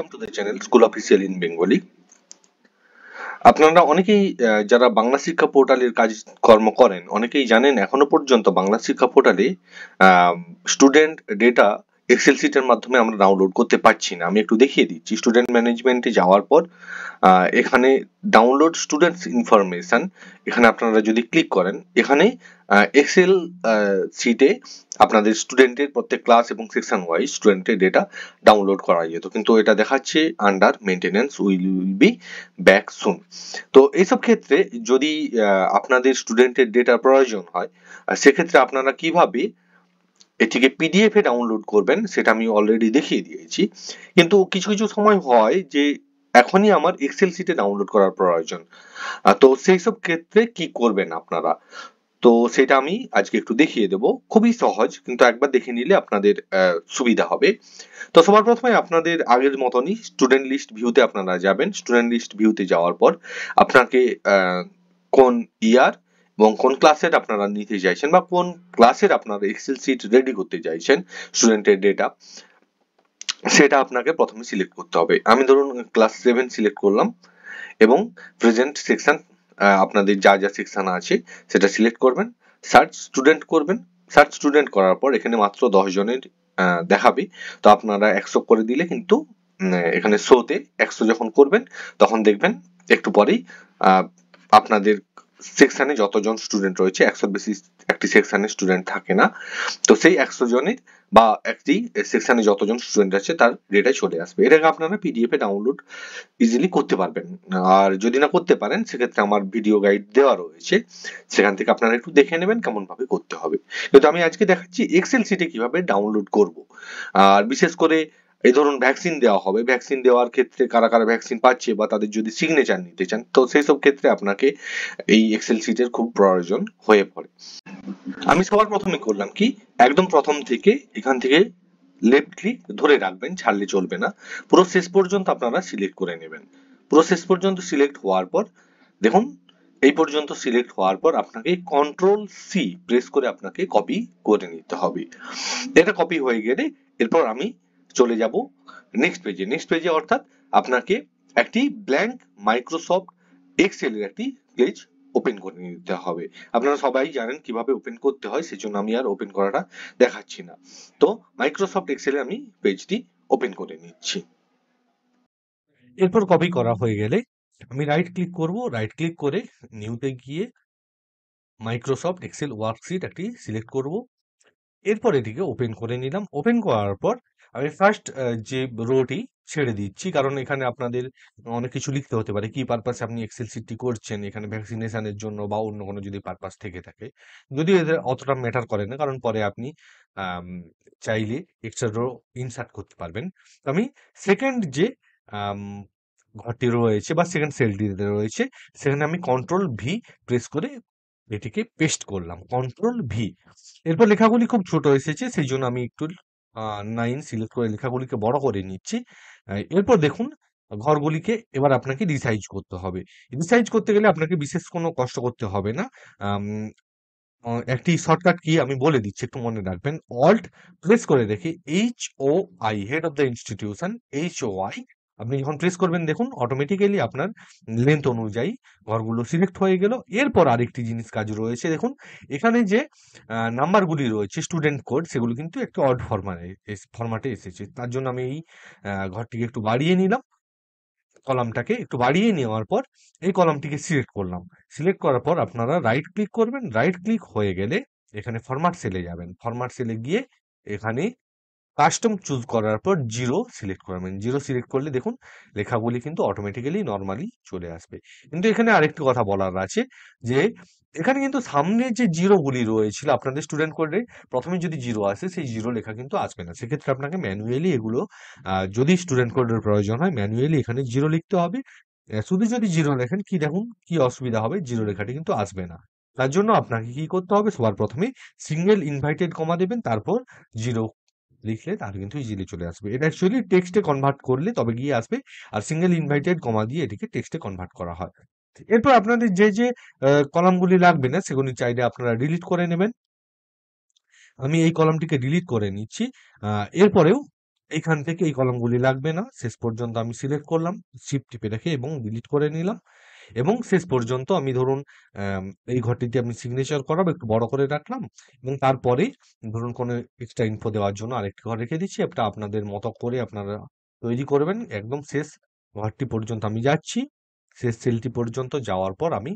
welcome to the channel school official in Bengali আপনারা অনেকেই যারা বাংলা শিক্ষা পোর্টালের কাজ কর্ম করেন অনেকেই জানেন এখনো পর্যন্ত বাংলা শিক্ষা পোর্টালে স্টুডেন্ট ডেটা এক্সেল সিটের মাধ্যমে আমরা ডাউনলোড করতে পারছি না আমি একটু দেখিয়ে দিচ্ছি স্টুডেন্ট ম্যানেজমেন্টে যাওয়ার পর এখানে ডাউনলোড স্টুডেন্টস ইনফরমেশান এখানে আপনারা যদি ক্লিক করেন এখানে এক্সেল সিটে আপনাদের স্টুডেন্টের প্রত্যেক ক্লাস এবং সেকশন ওয়াইজ স্টুডেন্টের ডেটা ডাউনলোড করা যেত কিন্তু এটা দেখাচ্ছে under maintenance will will be back soon তো এইসব ক্ষেত্রে যদি আপনাদের স্টুডেন্টের ডেটা প্রয়োজন হয় সেক্ষেত্রে আপনারা কিভাবে এটিকে পিডিএফে ডাউনলোড করবেন সেটা আমি অলরেডি দেখিয়ে দিয়েছি কিন্তু কিছু কিছু সময় হয় যে এখনই আমার এক্সেল সিটে ডাউনলোড করার প্রয়োজন তো সেই সব ক্ষেত্রে কি করবেন আপনারা তো সেটা আমি আজকে একটু দেখিয়ে দেব খুবই সহজ কিন্তু একবার দেখে নিলে আপনাদের সুবিধা হবে তো সবার প্রথমে আপনাদের আগের মতনই স্টুডেন্ট লিস্ট ভিউতে আপনারা যাবেন স্টুডেন্ট লিস্ট ভিউতে যাওয়ার পর আপনাকে কোন ইয়ার এবং কোন ক্লাসের আপনারা নিতে চাইছেন বা কোন ক্লাসের আপনারা এক্সেল সিট রেডি করতে চাইছেন স্টুডেন্টের ডেটা সেটা আপনাকে প্রথমে সিলেক্ট করতে হবে আমি ধরুন ক্লাস সেভেন সিলেক্ট করলাম এবং প্রেজেন্ট সেকশন আপনাদের যা যা সেকশন আছে সেটা সিলেক্ট করবেন সার্চ স্টুডেন্ট করবেন সার্চ স্টুডেন্ট করার পর এখানে মাত্র দশ জনের দেখাবে তো আপনারা একশো করে দিলে কিন্তু এখানে শোতে একশো যখন করবেন তখন দেখবেন একটু পরেই আপনাদের সেকশানে যতজন স্টুডেন্ট রয়েছে একশো বেশি একটি সেকশানে স্টুডেন্ট থাকে না তো সেই একশো জনের বা একটি সেকশানে যতজন স্টুডেন্ট আছে তার ডেটা চলে আসবে এটাকে আপনারা পিডিএফ এ ডাউনলোড ইজিলি করতে পারবেন আর যদি না করতে পারেন সেক্ষেত্রে আমার ভিডিও গাইড দেওয়া রয়েছে সেখান থেকে আপনারা একটু দেখে নেবেন কেমনভাবে করতে হবে কিন্তু আমি আজকে দেখাচ্ছি এক্সেল সিটে কিভাবে ডাউনলোড করব আর বিশেষ করে এই ধরুন ভ্যাকসিন দেওয়া হবে ভ্যাকসিন দেওয়ার ক্ষেত্রে কারা কারা ভ্যাকসিন পাচ্ছে বা তাদের যদি সিগনেচার নিতে চান তো সেই সব ক্ষেত্রে আপনাকে এই এক্সেল সিটের খুব প্রয়োজন হয়ে পড়ে আমি সবার প্রথমে করলাম কি একদম প্রথম থেকে এখান থেকে লেফট ক্লিক ধরে রাখবেন ছাড়লে চলবে না পুরো শেষ পর্যন্ত আপনারা সিলেক্ট করে নেবেন পুরো শেষ পর্যন্ত সিলেক্ট হওয়ার পর দেখুন এই পর্যন্ত সিলেক্ট হওয়ার পর আপনাকে কন্ট্রোল সি প্রেস করে আপনাকে কপি করে নিতে হবে এটা কপি হয়ে গেলে এরপর আমি চলে যাব নেক্সট পেজে নেক্সট পেজে অর্থাৎ আপনাকে একটি ব্ল্যাঙ্ক মাইক্রোসফট এক্সেল এর একটি পেজ ওপেন করে নিতে হবে আপনারা সবাই জানেন কিভাবে ওপেন করতে হয় সেজন্য আমি আর ওপেন করাটা দেখাচ্ছি না তো মাইক্রোসফট এক্সেল আমি পেজটি ওপেন করে নিচ্ছি এরপর কপি করা হয়ে গেলে আমি রাইট ক্লিক করব রাইট ক্লিক করে নিউতে গিয়ে মাইক্রোসফট এক্সেল ওয়ার্কশিট একটি সিলেক্ট করব এরপর এটিকে ওপেন করে নিলাম ওপেন করার পর আমি ফার্স্ট যে রোটি ছেড়ে দিচ্ছি কারণ এখানে আপনাদের অনেক কিছু লিখতে হতে পারে কি পারপাসে আপনি এক্সেল সিটটি করছেন এখানে ভ্যাকসিনেশনের জন্য বা অন্য কোনো যদি পারপাস থেকে থাকে যদিও এদের অতটা ম্যাটার করে না কারণ পরে আপনি চাইলে এক্সট্রা রো ইনসার্ট করতে পারবেন আমি সেকেন্ড যে ঘরটি রয়েছে বা সেকেন্ড সেলটি রয়েছে সেখানে আমি কন্ট্রোল ভি প্রেস করে এটিকে পেস্ট করলাম কন্ট্রোল ভি এরপর লেখাগুলি খুব ছোট এসেছে সেই জন্য আমি একটু নাইন সিলেক্ট করে লেখাগুলিকে বড় করে নিচ্ছি এরপর দেখুন ঘরগুলিকে এবার আপনাকে রিসাইজ করতে হবে রিসাইজ করতে গেলে আপনাকে বিশেষ কোনো কষ্ট করতে হবে না একটি শর্টকাট কি আমি বলে দিচ্ছি একটু মনে রাখবেন অল্ট প্রেস করে রেখে H O I head of the institution H O I আপনি যখন প্রেস করবেন দেখুন অটোমেটিক্যালি আপনার লেন্থ অনুযায়ী ঘরগুলো সিলেক্ট হয়ে গেল এরপর আরেকটি জিনিস কাজ রয়েছে দেখুন এখানে যে নাম্বারগুলি রয়েছে স্টুডেন্ট কোড সেগুলো কিন্তু একটু অড ফরম্যাটে ফরম্যাটে এসেছে তার জন্য আমি এই ঘরটিকে একটু বাড়িয়ে নিলাম কলামটাকে একটু বাড়িয়ে নেওয়ার পর এই কলামটিকে সিলেক্ট করলাম সিলেক্ট করার পর আপনারা রাইট ক্লিক করবেন রাইট ক্লিক হয়ে গেলে এখানে ফরম্যাট সেলে যাবেন ফরম্যাট সেলে গিয়ে এখানে কাস্টম চুজ করার পর জিরো সিলেক্ট করবেন জিরো মানে সিলেক্ট করলে দেখুন লেখাগুলি কিন্তু অটোমেটিক্যালি নর্মালি চলে আসবে কিন্তু এখানে আরেকটি কথা বলার আছে যে এখানে কিন্তু সামনে যে জিরোগুলি রয়েছিল আপনাদের স্টুডেন্ট কোডে প্রথমে যদি জিরো আসে সেই জিরো লেখা কিন্তু আসবে না সেক্ষেত্রে আপনাকে ম্যানুয়ালি এগুলো যদি স্টুডেন্ট কোডের প্রয়োজন হয় ম্যানুয়ালি এখানে জিরো লিখতে হবে শুধু যদি জিরো লেখেন কি দেখুন কি অসুবিধা হবে জিরো লেখাটি কিন্তু আসবে না তার জন্য আপনাকে কি করতে হবে সবার প্রথমে সিঙ্গেল ইনভাইটেড কমা দেবেন তারপর জিরো লিখলে তাহলে কিন্তু ইজিলি চলে আসবে এটা অ্যাকচুয়ালি টেক্সটে কনভার্ট করলে তবে গিয়ে আসবে আর সিঙ্গেল ইনভাইটেড কমা দিয়ে এটিকে টেক্সটে কনভার্ট করা হয় এরপর আপনাদের যে যে কলামগুলি লাগবে না সেগুলি চাইলে আপনারা ডিলিট করে নেবেন আমি এই কলামটিকে ডিলিট করে নিচ্ছি এরপরেও এইখান থেকে এই কলামগুলি লাগবে না শেষ পর্যন্ত আমি সিলেক্ট করলাম শিপ টিপে রেখে এবং ডিলিট করে নিলাম এবং শেষ পর্যন্ত আমি ধরুন এই ঘরটিতে আমি সিগনেচার করাব একটু বড় করে রাখলাম এবং তারপরে ধরুন কোনো এক্সট্রা ইনফো দেওয়ার জন্য আরেকটি ঘর রেখে দিচ্ছি এটা আপনাদের মতো করে আপনারা তৈরি করবেন একদম শেষ ঘরটি পর্যন্ত আমি যাচ্ছি শেষ সেলটি পর্যন্ত যাওয়ার পর আমি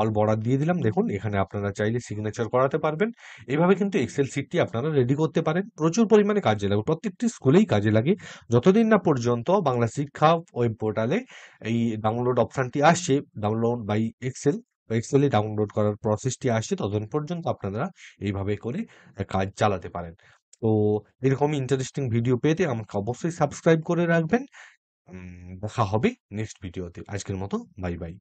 অল বর্ডার দিয়ে দিলাম দেখুন এখানে আপনারা চাইলে সিগনেচার করাতে পারবেন এইভাবে কিন্তু এক্সেল সিটটি আপনারা রেডি করতে পারেন প্রচুর পরিমাণে কাজে লাগে প্রত্যেকটি স্কুলেই কাজে লাগে যতদিন না পর্যন্ত বাংলা শিক্ষা ওয়েব পোর্টালে এই ডাউনলোড অপশানটি আসছে ডাউনলোড বাই এক্সেল এক্সেলে ডাউনলোড করার প্রসেসটি আসছে ততদিন পর্যন্ত আপনারা এইভাবে করে কাজ চালাতে পারেন তো এরকম ইন্টারেস্টিং ভিডিও পেতে আমাকে অবশ্যই সাবস্ক্রাইব করে রাখবেন দেখা হবে নেক্সট ভিডিওতে আজকের মতো বাই বাই